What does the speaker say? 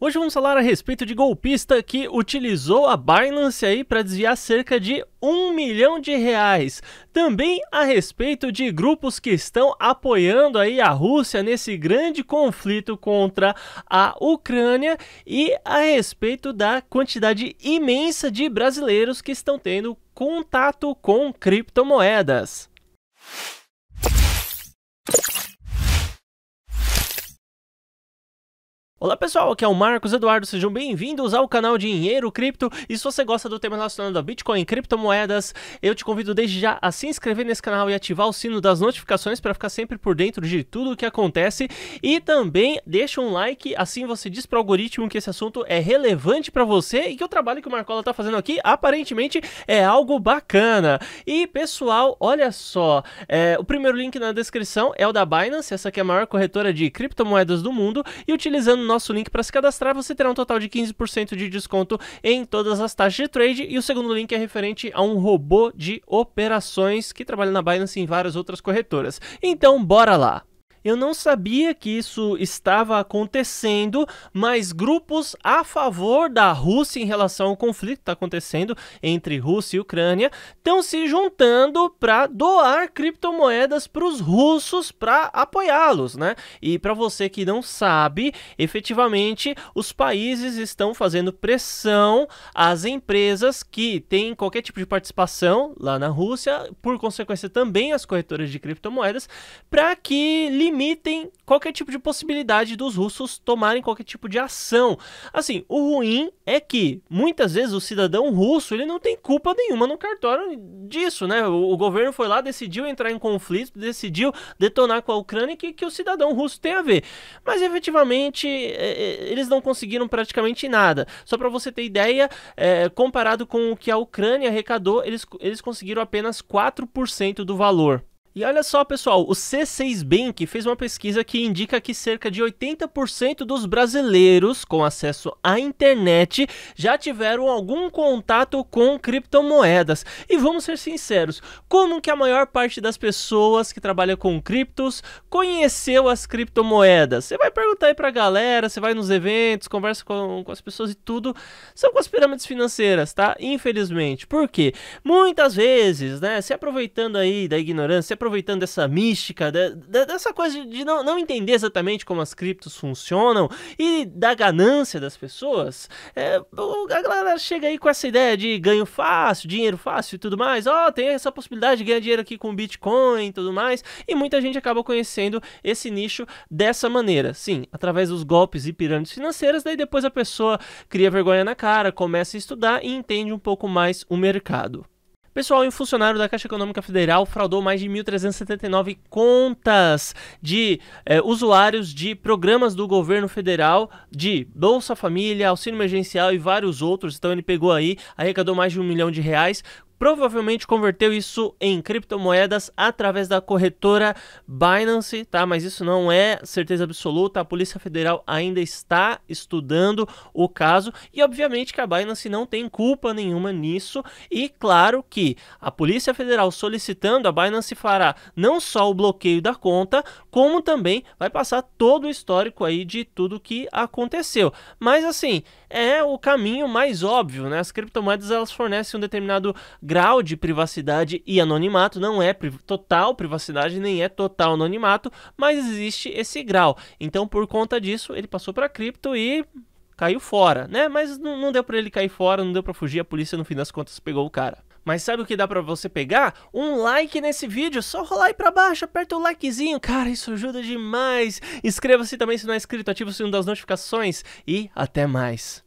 Hoje vamos falar a respeito de golpista que utilizou a Binance aí para desviar cerca de um milhão de reais. Também a respeito de grupos que estão apoiando aí a Rússia nesse grande conflito contra a Ucrânia e a respeito da quantidade imensa de brasileiros que estão tendo contato com criptomoedas. Olá pessoal, aqui é o Marcos Eduardo, sejam bem-vindos ao canal Dinheiro Cripto. E se você gosta do tema relacionado a Bitcoin e criptomoedas, eu te convido desde já a se inscrever nesse canal e ativar o sino das notificações para ficar sempre por dentro de tudo o que acontece. E também deixa um like, assim você diz para o algoritmo que esse assunto é relevante para você e que o trabalho que o Marcola está fazendo aqui aparentemente é algo bacana. E pessoal, olha só, é, o primeiro link na descrição é o da Binance, essa que é a maior corretora de criptomoedas do mundo, e utilizando nosso link para se cadastrar, você terá um total de 15% de desconto em todas as taxas de trade. E o segundo link é referente a um robô de operações que trabalha na Binance e em várias outras corretoras. Então, bora lá! Eu não sabia que isso estava acontecendo, mas grupos a favor da Rússia em relação ao conflito que está acontecendo entre Rússia e Ucrânia estão se juntando para doar criptomoedas para os russos para apoiá-los, né? E para você que não sabe, efetivamente os países estão fazendo pressão às empresas que têm qualquer tipo de participação lá na Rússia, por consequência também as corretoras de criptomoedas, para que limitem qualquer tipo de possibilidade dos russos tomarem qualquer tipo de ação. Assim, o ruim é que muitas vezes o cidadão russo ele não tem culpa nenhuma no cartório disso, né? O, o governo foi lá, decidiu entrar em conflito, decidiu detonar com a Ucrânia que, que o cidadão russo tem a ver. Mas efetivamente é, é eles não conseguiram praticamente nada. Só para você ter ideia, é, comparado com o que a Ucrânia arrecadou, eles, eles conseguiram apenas 4% do valor. E olha só, pessoal, o C6 Bank fez uma pesquisa que indica que cerca de 80% dos brasileiros com acesso à internet já tiveram algum contato com criptomoedas. E vamos ser sinceros, como que a maior parte das pessoas que trabalha com criptos conheceu as criptomoedas? Você vai perguntar aí pra galera, você vai nos eventos, conversa com, com as pessoas e tudo, são com as pirâmides financeiras, tá? Infelizmente. Por quê? Muitas vezes, né, se aproveitando aí da ignorância, aproveitando dessa mística, de, de, dessa coisa de não, não, entender exatamente como as criptos funcionam e da ganância das pessoas, é, a galera chega aí com essa ideia de ganho fácil, dinheiro fácil e tudo mais. Ó, oh, tem essa possibilidade de ganhar dinheiro aqui com Bitcoin e tudo mais. E muita gente acaba conhecendo esse nicho dessa maneira. Sim, através dos golpes e pirâmides financeiras, daí depois a pessoa cria vergonha na cara, começa a estudar e entende um pouco mais o mercado. Pessoal, um funcionário da Caixa Econômica Federal fraudou mais de 1.379 contas de eh, usuários de programas do governo federal de Bolsa Família, auxílio emergencial e vários outros. Então ele pegou aí, arrecadou mais de um milhão de reais provavelmente converteu isso em criptomoedas através da corretora Binance, tá? Mas isso não é certeza absoluta. A Polícia Federal ainda está estudando o caso e obviamente que a Binance não tem culpa nenhuma nisso. E claro que a Polícia Federal solicitando a Binance fará não só o bloqueio da conta, como também vai passar todo o histórico aí de tudo que aconteceu. Mas assim, é o caminho mais óbvio, né? As criptomoedas elas fornecem um determinado grau de privacidade e anonimato. Não é pri total privacidade, nem é total anonimato, mas existe esse grau. Então, por conta disso, ele passou para cripto e caiu fora, né? Mas não, deu para ele cair fora, não deu para fugir, a polícia no fim das contas pegou o cara. Mas sabe o que dá para você pegar? Um like nesse vídeo, só rolar aí para baixo, aperta o likezinho, cara, isso ajuda demais. Inscreva-se também se não é inscrito, ativa o sino das notificações e até mais.